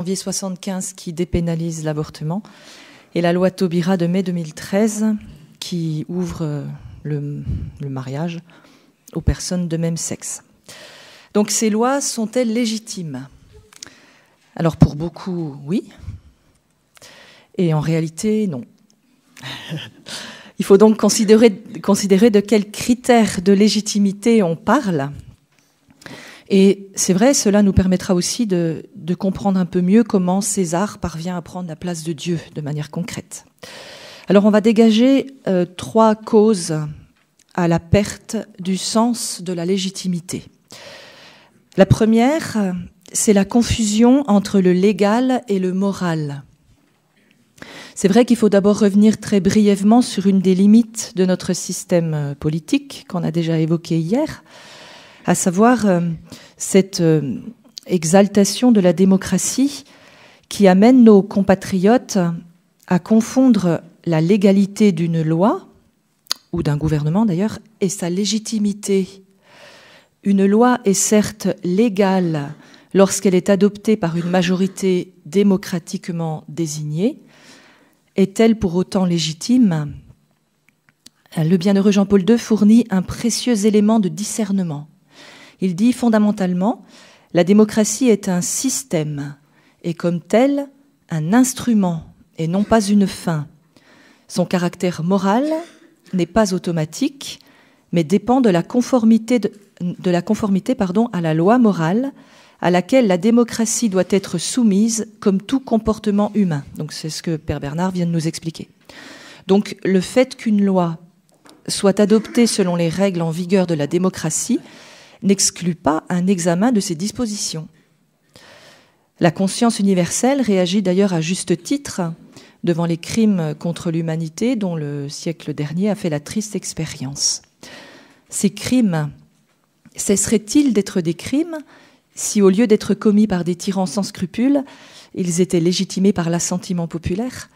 janvier 75 qui dépénalise l'avortement et la loi Taubira de mai 2013 qui ouvre euh, le, mariage aux personnes de même sexe. Donc ces lois sont-elles légitimes Alors pour beaucoup, oui. Et en réalité, non. Il faut donc considérer, considérer de quels critères de légitimité on parle et c'est vrai, cela nous permettra aussi de, comprendre un peu mieux comment César parvient à prendre la place de Dieu de manière concrète. Alors on va dégager euh, trois causes à la perte du sens de la légitimité. La première, c'est la confusion entre le légal et le moral. C'est vrai qu'il faut d'abord revenir très brièvement sur une des limites de notre système politique qu'on a déjà évoqué hier, à savoir euh, cette euh, exaltation de la démocratie qui amène nos compatriotes à confondre la légalité d'une loi, ou d'un gouvernement d'ailleurs, et sa légitimité. Une loi est certes légale lorsqu'elle est adoptée par une majorité démocratiquement désignée. Est-elle pour autant légitime Le bienheureux Jean-Paul II fournit un précieux élément de discernement. Il dit fondamentalement, la démocratie est un système et comme tel, un instrument et non pas une fin. Son caractère moral n'est pas automatique, mais dépend de la conformité, pardon, à la loi morale à laquelle la démocratie doit être soumise comme tout comportement humain. Donc c'est ce que Père Bernard vient de nous expliquer. Donc le fait qu'une loi soit adoptée selon les règles en vigueur de la démocratie n'exclut pas un examen de ces dispositions. La conscience universelle réagit d'ailleurs à juste titre devant les crimes contre l'humanité dont le siècle dernier a fait la triste expérience. Ces crimes cesseraient-ils d'être des crimes si, au lieu d'être commis par des tyrans sans scrupules, ils étaient légitimés par l'assentiment populaire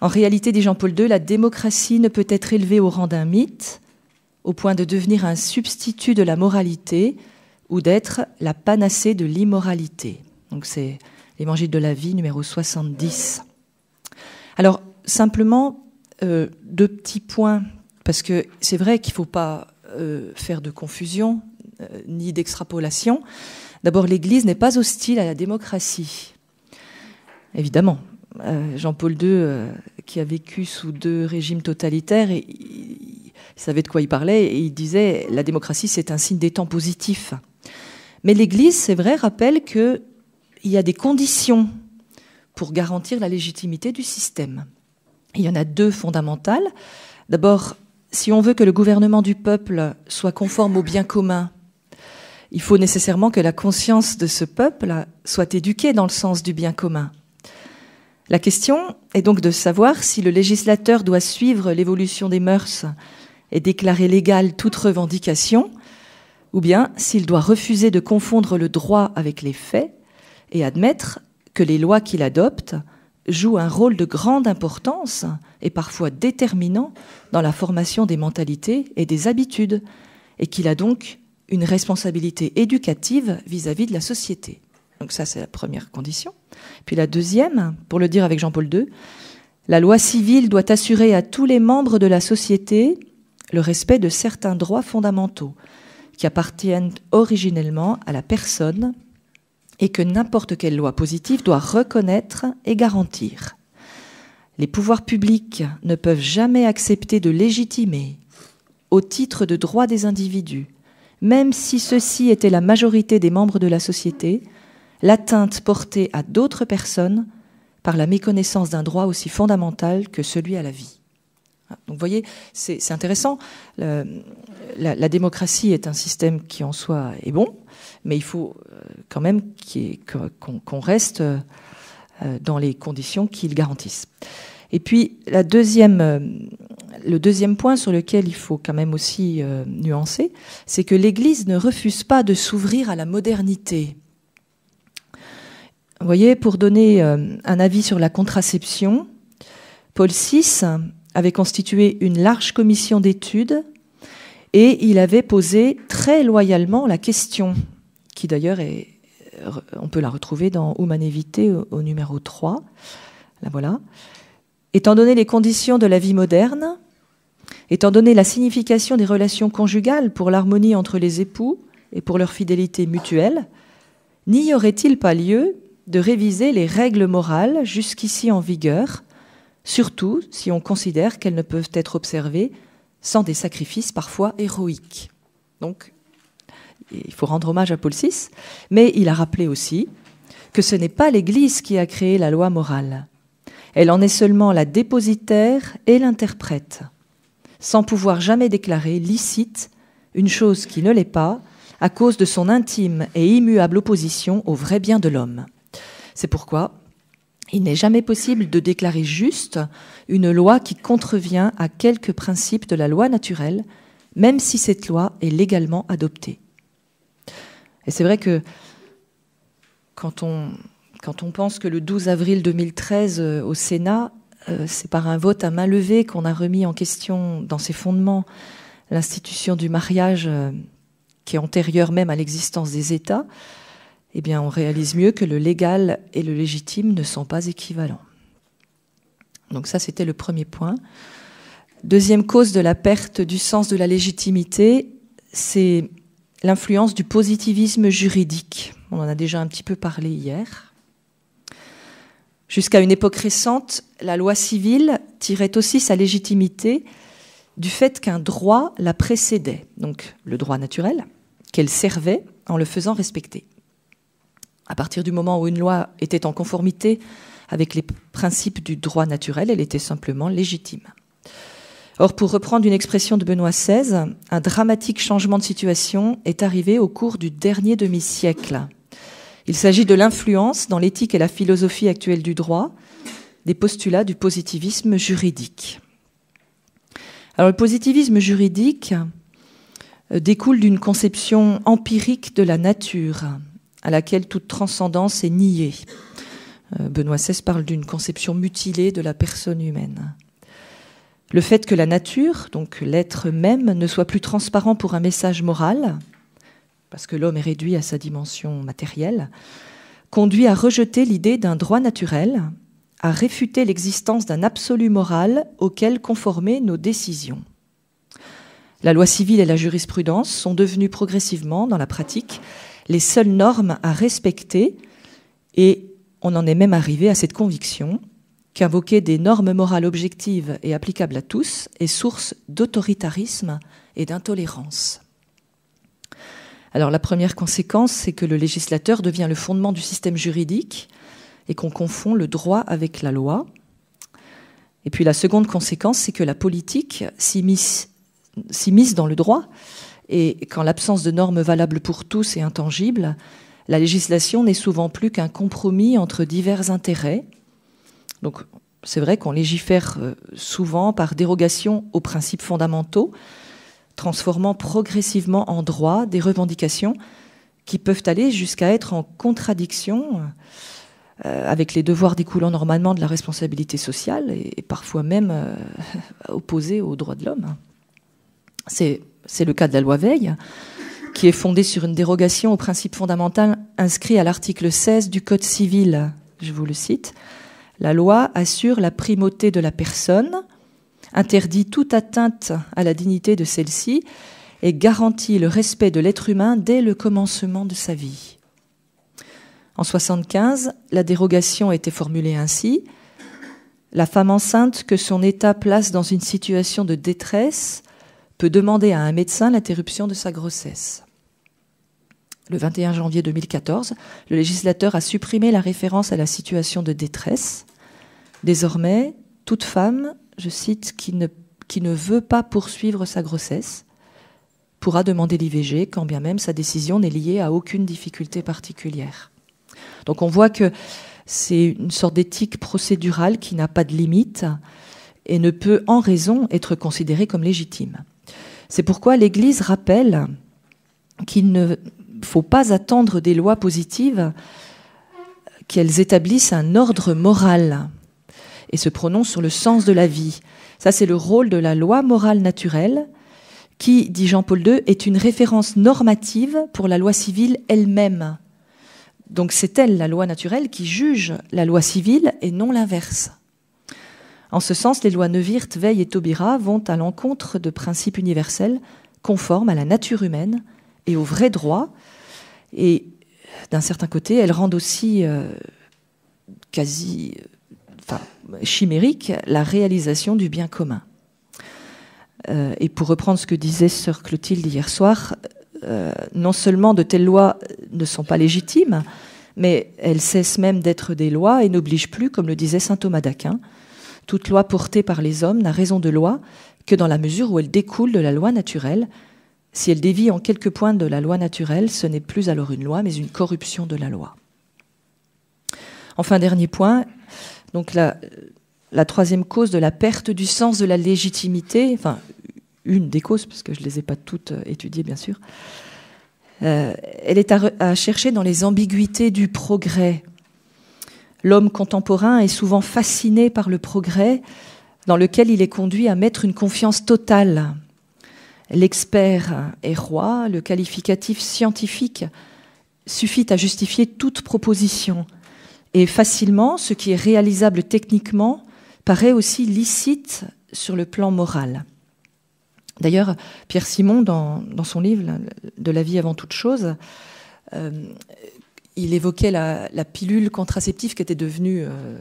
En réalité, dit Jean-Paul II, la démocratie ne peut être élevée au rang d'un mythe, au point de devenir un substitut de la moralité ou d'être la panacée de l'immoralité. Donc c'est l'évangile de la vie numéro 70. Alors simplement, euh, deux petits points, parce que c'est vrai qu'il ne faut pas euh, faire de confusion euh, ni d'extrapolation. D'abord, l'Église n'est pas hostile à la démocratie. Évidemment, Jean-Paul II, qui a vécu sous deux régimes totalitaires, il savait de quoi il parlait, et il disait la démocratie, c'est un signe des temps positifs. Mais l'Église, c'est vrai, rappelle qu'il y a des conditions pour garantir la légitimité du système. Il y en a deux fondamentales. D'abord, si on veut que le gouvernement du peuple soit conforme au bien commun, il faut nécessairement que la conscience de ce peuple soit éduquée dans le sens du bien commun. La question est donc de savoir si le législateur doit suivre l'évolution des mœurs et déclarer légale toute revendication, ou bien s'il doit refuser de confondre le droit avec les faits et admettre que les lois qu'il adopte jouent un rôle de grande importance et parfois déterminant dans la formation des mentalités et des habitudes, et qu'il a donc une responsabilité éducative vis-à-vis de la société. Donc ça, c'est la première condition. Puis la deuxième, pour le dire avec Jean-Paul II, la loi civile doit assurer à tous les membres de la société le respect de certains droits fondamentaux qui appartiennent originellement à la personne et que n'importe quelle loi positive doit reconnaître et garantir. Les pouvoirs publics ne peuvent jamais accepter de légitimer, au titre de droits des individus, même si ceux-ci étaient la majorité des membres de la société, l'atteinte portée à d'autres personnes par la méconnaissance d'un droit aussi fondamental que celui à la vie. Ah, donc vous voyez, c'est intéressant. La, démocratie est un système qui en soi est bon, mais il faut euh, quand même qu'on reste euh, dans les conditions qu'il garantissent. Et puis euh, le deuxième point sur lequel il faut quand même aussi nuancer, c'est que l'Église ne refuse pas de s'ouvrir à la modernité. Vous voyez, pour donner un avis sur la contraception, Paul VI avait constitué une large commission d'études et il avait posé très loyalement la question, qui d'ailleurs est, euh, on peut la retrouver dans Humanévité au, au numéro 3. La voilà. Étant donné les conditions de la vie moderne, étant donné la signification des relations conjugales pour l'harmonie entre les époux et pour leur fidélité mutuelle, n'y aurait-il pas lieu de réviser les règles morales jusqu'ici en vigueur surtout si on considère qu'elles ne peuvent être observées sans des sacrifices parfois héroïques. Donc, il faut rendre hommage à Paul VI, mais il a rappelé aussi que ce n'est pas l'Église qui a créé la loi morale. Elle en est seulement la dépositaire et l'interprète, sans pouvoir jamais déclarer licite une chose qui ne l'est pas, à cause de son intime et immuable opposition au vrai bien de l'homme. C'est pourquoi il n'est jamais possible de déclarer juste une loi qui contrevient à quelques principes de la loi naturelle, même si cette loi est légalement adoptée. Et c'est vrai que quand on, pense que le 12 avril 2013 euh, au Sénat, euh, c'est par un vote à main levée qu'on a remis en question dans ses fondements l'institution du mariage euh, qui est antérieure même à l'existence des États, eh bien, on réalise mieux que le légal et le légitime ne sont pas équivalents. Donc ça, c'était le premier point. Deuxième cause de la perte du sens de la légitimité, c'est l'influence du positivisme juridique. On en a déjà un petit peu parlé hier. Jusqu'à une époque récente, la loi civile tirait aussi sa légitimité du fait qu'un droit la précédait, donc le droit naturel, qu'elle servait en le faisant respecter. À partir du moment où une loi était en conformité avec les principes du droit naturel, elle était simplement légitime. Or, pour reprendre une expression de Benoît XVI, un dramatique changement de situation est arrivé au cours du dernier demi-siècle. Il s'agit de l'influence dans l'éthique et la philosophie actuelle du droit des postulats du positivisme juridique. Alors, le positivisme juridique euh, découle d'une conception empirique de la nature à laquelle toute transcendance est niée. Euh, Benoît XVI parle d'une conception mutilée de la personne humaine. Le fait que la nature, donc l'être même, ne soit plus transparent pour un message moral, parce que l'homme est réduit à sa dimension matérielle, conduit à rejeter l'idée d'un droit naturel, à réfuter l'existence d'un absolu moral auquel conformer nos décisions. La loi civile et la jurisprudence sont devenues progressivement, dans la pratique, les seules normes à respecter, et on en est même arrivé à cette conviction qu'invoquer des normes morales objectives et applicables à tous est source d'autoritarisme et d'intolérance. Alors la première conséquence, c'est que le législateur devient le fondement du système juridique et qu'on confond le droit avec la loi. Et puis la seconde conséquence, c'est que la politique s'immisce dans le droit et quand l'absence de normes valables pour tous est intangible, la législation n'est souvent plus qu'un compromis entre divers intérêts. Donc, c'est vrai qu'on légifère euh, souvent par dérogation aux principes fondamentaux, transformant progressivement en droit des revendications qui peuvent aller jusqu'à être en contradiction euh, avec les devoirs découlant normalement de la responsabilité sociale et, parfois même euh, opposés aux droits de l'homme. C'est c'est le cas de la loi Veil, qui est fondée sur une dérogation au principe fondamental inscrit à l'article 16 du Code civil. Je vous le cite. La loi assure la primauté de la personne, interdit toute atteinte à la dignité de celle-ci et garantit le respect de l'être humain dès le commencement de sa vie. En 1975, la dérogation était formulée ainsi La femme enceinte que son état place dans une situation de détresse peut demander à un médecin l'interruption de sa grossesse. Le 21 janvier 2014, le législateur a supprimé la référence à la situation de détresse. Désormais, toute femme, je cite, qui ne, qui ne veut pas poursuivre sa grossesse pourra demander l'IVG quand bien même sa décision n'est liée à aucune difficulté particulière. Donc on voit que c'est une sorte d'éthique procédurale qui n'a pas de limite et ne peut en raison être considérée comme légitime. C'est pourquoi l'Église rappelle qu'il ne faut pas attendre des lois positives qu'elles établissent un ordre moral et se prononcent sur le sens de la vie. Ça, c'est le rôle de la loi morale naturelle qui, dit Jean-Paul II, est une référence normative pour la loi civile elle-même. Donc c'est elle, la loi naturelle, qui juge la loi civile et non l'inverse. En ce sens, les lois Neuwirth, Veil et Taubira vont à l'encontre de principes universels conformes à la nature humaine et aux vrais droits. Et d'un certain côté, elles rendent aussi euh, quasi euh, enfin, chimérique la réalisation du bien commun. Euh, et pour reprendre ce que disait Sœur Clotilde hier soir, non seulement de telles lois ne sont pas légitimes, mais elles cessent même d'être des lois et n'obligent plus, comme le disait saint Thomas d'Aquin, toute loi portée par les hommes n'a raison de loi que dans la mesure où elle découle de la loi naturelle. Si elle dévie en quelques points de la loi naturelle, ce n'est plus alors une loi, mais une corruption de la loi. Enfin, dernier point, donc la, troisième cause de la perte du sens de la légitimité, enfin une des causes, parce que je ne les ai pas toutes euh, étudiées bien sûr, euh, elle est à, chercher dans les ambiguïtés du progrès. L'homme contemporain est souvent fasciné par le progrès dans lequel il est conduit à mettre une confiance totale. L'expert est roi, le qualificatif scientifique suffit à justifier toute proposition. Et facilement, ce qui est réalisable techniquement paraît aussi licite sur le plan moral. D'ailleurs, Pierre Simon, dans, son livre De la vie avant toute chose, euh, il évoquait la, pilule contraceptive qui était devenue euh,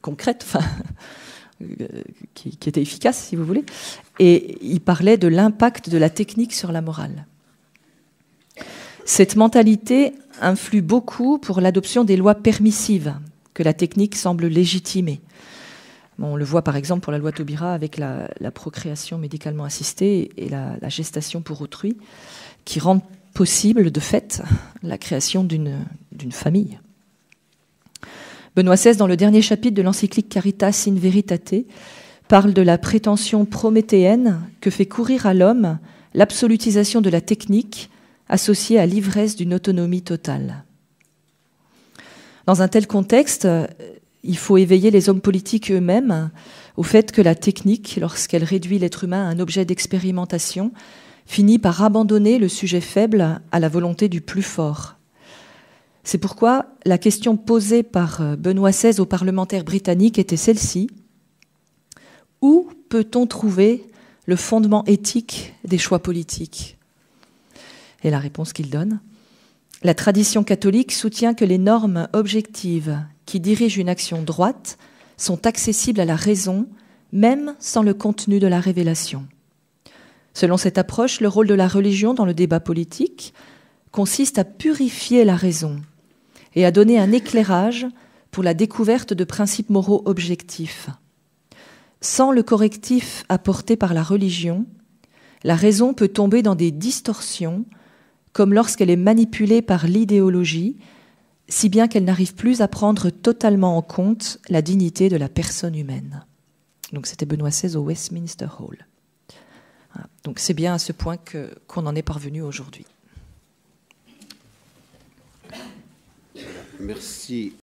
concrète, enfin, euh, qui, était efficace, si vous voulez, et il parlait de l'impact de la technique sur la morale. Cette mentalité influe beaucoup pour l'adoption des lois permissives que la technique semble légitimer. on le voit par exemple pour la loi Taubira avec la, procréation médicalement assistée et la, la gestation pour autrui, qui rendent possible, de fait, la création d'une famille. Benoît XVI, dans le dernier chapitre de l'encyclique Caritas in Veritate, parle de la prétention prométhéenne que fait courir à l'homme l'absolutisation de la technique associée à l'ivresse d'une autonomie totale. Dans un tel contexte, il faut éveiller les hommes politiques eux-mêmes au fait que la technique, lorsqu'elle réduit l'être humain à un objet d'expérimentation, finit par abandonner le sujet faible à la volonté du plus fort. C'est pourquoi la question posée par euh, Benoît XVI aux parlementaires britanniques était celle-ci. Où peut-on trouver le fondement éthique des choix politiques Et la réponse qu'il donne. La tradition catholique soutient que les normes objectives qui dirigent une action droite sont accessibles à la raison, même sans le contenu de la révélation. Selon cette approche, le rôle de la religion dans le débat politique consiste à purifier la raison et à donner un éclairage pour la découverte de principes moraux objectifs. Sans le correctif apporté par la religion, la raison peut tomber dans des distorsions, comme lorsqu'elle est manipulée par l'idéologie, si bien qu'elle n'arrive plus à prendre totalement en compte la dignité de la personne humaine. Donc c'était Benoît XVI au Westminster Hall. Donc c'est bien à ce point qu'on en est parvenu aujourd'hui. Merci